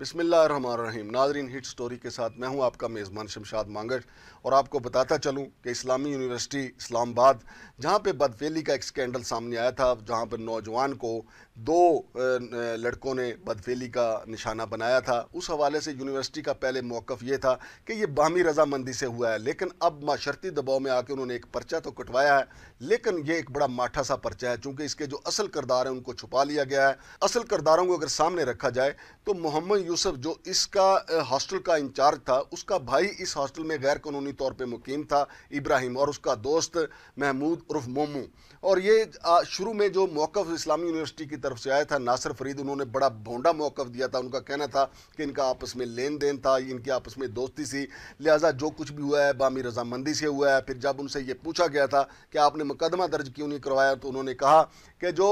बिसमीम नाजरीन hit story के साथ मैं हूं आपका मेज़बान शमशाद मांगट और आपको बताता चलूं कि इस्लामी यूनिवर्सिटी इस्लामाबाद जहां पे बदफेली का एक स्कैंडल सामने आया था जहां पर नौजवान को दो लड़कों ने बदफेली का निशाना बनाया था उस हवाले से यूनिवर्सिटी का पहले मौक़ ये था कि ये बामी रजामंदी से हुआ है लेकिन अब माशरती दबाव में आकर उन्होंने एक पर्चा तो कटवाया है लेकिन ये एक बड़ा माठा सा पर्चा है चूँकि इसके जो असल करदार हैं उनको छुपा लिया गया है असल करदारों को अगर सामने रखा जाए तो मोहम्मद यूसुफ जो इसका हॉस्टल का इंचार्ज था उसका भाई इस हॉस्टल में गैर कानूनी तौर पे मुकीम था इब्राहिम और उसका दोस्त महमूद उर्फ मोमू और ये शुरू में जो मौक़ इस्लामी यूनिवर्सिटी की तरफ से आया था नासर फरीद उन्होंने बड़ा भोंडा मौक़ दिया था उनका कहना था कि इनका आपस में लेन देन था इनकी आपस में दोस्ती सी लिहाजा जो कुछ भी हुआ है बामी रजामंदी से हुआ है फिर जब उनसे ये पूछा गया था कि आपने मुकदमा दर्ज क्यों नहीं करवाया तो उन्होंने कहा कि जो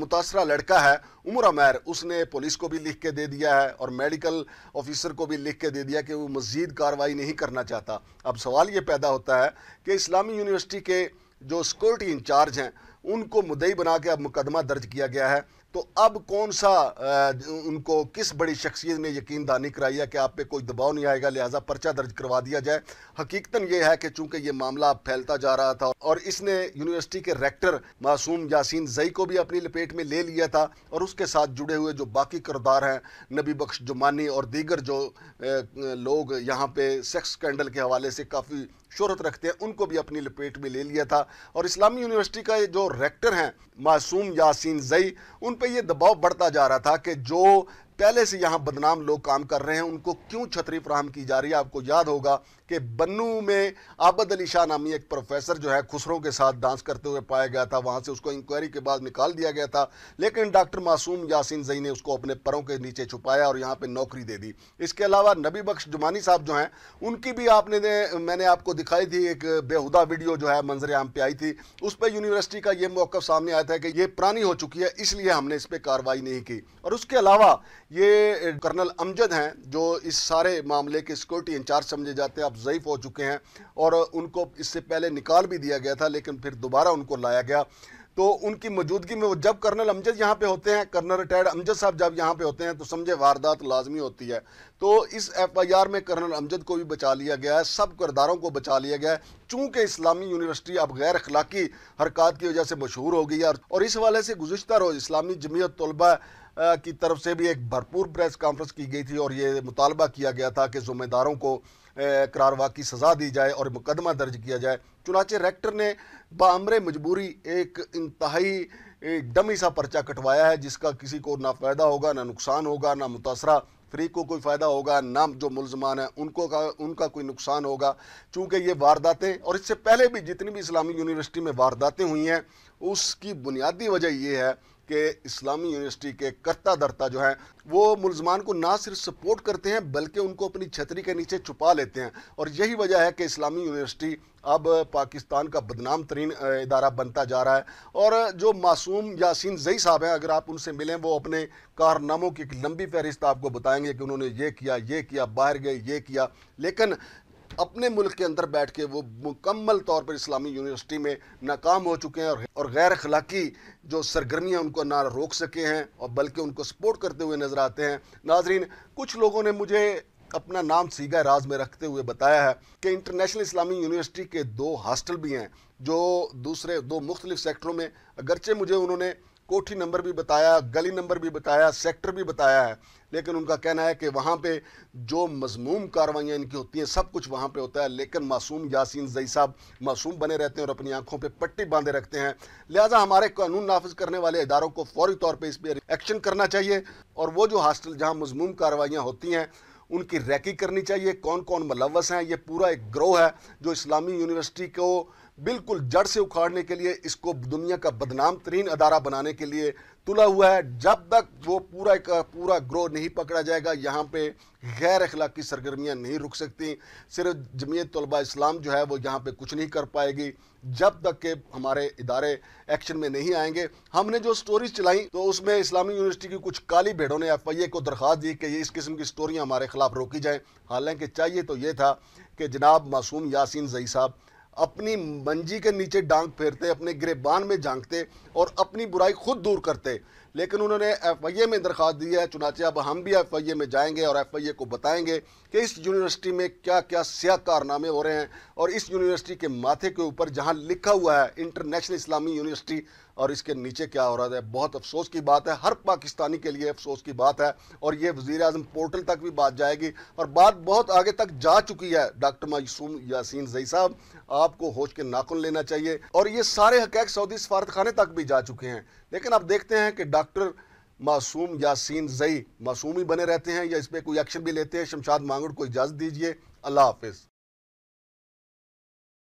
मुतासरा लड़का है उमर अमैर उसने पुलिस को भी लिख के दे दिया है और मेडिकल ऑफिसर को भी लिख के दे दिया कि वो मज़ीद कार्रवाई नहीं करना चाहता अब सवाल ये पैदा होता है कि इस्लामी यूनिवर्सिटी के जो सिक्योरिटी इंचार्ज हैं उनको मुदई बना के अब मुकदमा दर्ज किया गया है तो अब कौन सा आ, उनको किस बड़ी शख्सियत ने यकीन दानी कराई है कि आप पे कोई दबाव नहीं आएगा लिहाजा पर्चा दर्ज करवा दिया जाए हकीकता ये है कि चूंकि ये मामला फैलता जा रहा था और इसने यूनिवर्सिटी के रेक्टर मासूम यासीन जई को भी अपनी लपेट में ले लिया था और उसके साथ जुड़े हुए जो बाकी करदार हैं नबी बख्श जुमानी और दीगर जो लोग यहाँ पे सेक्स स्कैंडल के हवाले से काफ़ी शहरत रखते हैं उनको भी अपनी लपेट में ले लिया था और इस्लामी यूनिवर्सिटी का जो रेक्टर हैं मासूम यासीन जई उन पर पे ये दबाव बढ़ता जा रहा था कि जो पहले से यहाँ बदनाम लोग काम कर रहे हैं उनको क्यों छतरी फ्राहम की जा रही है आपको याद होगा कि बन्नू में आबद अली शाह नामी एक प्रोफेसर जो है खुसरों के साथ डांस करते हुए पाया गया था वहाँ से उसको इंक्वायरी के बाद निकाल दिया गया था लेकिन डॉक्टर मासूम यासिन जई ने उसको अपने परों के नीचे छुपाया और यहाँ पर नौकरी दे दी इसके अलावा नबी बख्श जुमानी साहब जो हैं उनकी भी आपने मैंने आपको दिखाई थी एक बेहुदा वीडियो जो है मंजर आम पे आई थी उस पर यूनिवर्सिटी का ये मौक़ सामने आया था कि ये पुरानी हो चुकी है इसलिए हमने इस पर कार्रवाई नहीं की और उसके अलावा ये कर्नल अमजद हैं जो इस सारे मामले के सिक्योरिटी इंचार्ज समझे जाते हैं अब ज़यीफ़ हो चुके हैं और उनको इससे पहले निकाल भी दिया गया था लेकिन फिर दोबारा उनको लाया गया तो उनकी मौजूदगी में वो जब कर्नल अमजद यहाँ पे होते हैं कर्नल रिटायर्ड अमजद साहब जब यहाँ पे होते हैं तो समझे वारदात लाजमी होती है तो इस एफआईआर में कर्नल अमजद को भी बचा लिया गया है सब करदारों को बचा लिया गया है चूँकि इस्लामी यूनिवर्सिटी अब गैर अखलाकी हरकत की वजह से मशहूर हो गई है और इस हवाले से गुजशत रोज़ इस्लामी जमीयत तलबा की तरफ से भी एक भरपूर प्रेस कॉन्फ्रेंस की गई थी और ये मुतालबा किया गया था कि ज़ुम्मेदारों को करारवा की सज़ा दी जाए और मुकदमा दर्ज किया जाए चुनाचे रेक्टर ने बामरे मजबूरी एक इंतहाई डमी सा पर्चा कटवाया है जिसका किसी को ना फ़ायदा होगा ना नुकसान होगा ना मुतासरा फ्री को कोई फ़ायदा होगा ना जो मुलजमान है उनको का उनका कोई नुकसान होगा चूँकि ये वारदातें और इससे पहले भी जितनी भी इस्लामी यूनिवर्सिटी में वारदातें हुई हैं उसकी बुनियादी वजह यह है कि इस्लामी यूनिवर्सिटी के करता दर्ता जो हैं वो मुलजमान को ना सिर्फ सपोर्ट करते हैं बल्कि उनको अपनी छतरी के नीचे छुपा लेते हैं और यही वजह है कि इस्लामी यूनिवर्सिटी अब पाकिस्तान का बदनाम तरीन इदारा बनता जा रहा है और जो मासूम यासीन जई साहब हैं अगर आप उनसे मिलें वो अपने कारनामों की एक लंबी फहरिस्त आपको बताएंगे कि उन्होंने ये किया ये किया बाहर गए ये किया लेकिन अपने मुल्क के अंदर बैठ के वो मुकम्मल तौर पर इस्लामी यूनिवर्सिटी में नाकाम हो चुके हैं और गैर अखलाकी जो सरगर्मियाँ उनको ना रोक सके हैं और बल्कि उनको सपोर्ट करते हुए नज़र आते हैं नाजरीन कुछ लोगों ने मुझे अपना नाम सीगा राज में रखते हुए बताया है कि इंटरनेशनल इस्लामी यूनिवर्सिटी के दो हॉस्टल भी हैं जो दूसरे दो मुख्तलिफ सेक्टरों में अगरचे मुझे उन्होंने कोठी नंबर भी बताया गली नंबर भी बताया सेक्टर भी बताया है लेकिन उनका कहना है कि वहाँ पे जो मजमूम कार्रवाइयाँ इनकी होती हैं सब कुछ वहाँ पे होता है लेकिन मासूम यासीन जई साहब मासूम बने रहते हैं और अपनी आंखों पे पट्टी बांधे रखते हैं लिहाजा हमारे कानून नाफज करने वाले इदारों को फौरी तौर पर इस पर एक्शन करना चाहिए और वो जो हॉस्टल जहाँ मजमूम कार्रवाइयाँ होती हैं उनकी रैकी करनी चाहिए कौन कौन मुलवस हैं ये पूरा एक ग्रोह है जो इस्लामी यूनिवर्सिटी को बिल्कुल जड़ से उखाड़ने के लिए इसको दुनिया का बदनाम तरीन अदारा बनाने के लिए तुला हुआ है जब तक वो पूरा का पूरा ग्रो नहीं पकड़ा जाएगा यहाँ पे गैर अखलाकी सरगर्मियाँ नहीं रुक सकती सिर्फ जमीयत तलबा इस्लाम जो है वो यहाँ पे कुछ नहीं कर पाएगी जब तक के हमारे इदारे एक्शन में नहीं आएंगे हमने जो स्टोरीज चलाई तो उसमें इस्लामी यूनिवर्सिटी की कुछ काली भेड़ों ने एफ आई ए को दरख्वास्त दी कि ये इस किस्म की स्टोरियाँ हमारे खिलाफ रोकी जाएँ हालांकि चाहिए तो ये था कि जनाब मासूम यासिन जई साहब अपनी मंजी के नीचे डांग फेरते अपने गिरेबान में झांकते और अपनी बुराई खुद दूर करते लेकिन उन्होंने एफ आई ए में दरख्वास्त दी है चुनाचे अब हम भी एफ आई ए में जाएंगे और एफ आई ए को बताएंगे कि इस यूनिवर्सिटी में क्या क्या स्याह कारनामे हो रहे हैं और इस यूनिवर्सिटी के माथे के ऊपर जहाँ लिखा हुआ है इंटरनेशनल इस्लामी यूनिवर्सिटी और इसके नीचे क्या हो रहा है बहुत अफसोस की बात है हर पाकिस्तानी के लिए अफसोस की बात है और ये वजीर अजम पोर्टल तक भी बात जाएगी और बात बहुत आगे तक जा चुकी है डॉक्टर मायूसूम यासीन जई साहब आपको होश के नाखुन लेना चाहिए और ये सारे हकैक सऊदी सफारत खाने तक भी जा चुके हैं लेकिन आप देखते हैं कि डॉक्टर मासूम यासीन जई मासूम ही बने रहते हैं या इस पर कोई एक्शन भी लेते हैं शमशाद मांगड़ को इजाज़त दीजिए अल्लाह हाफिज़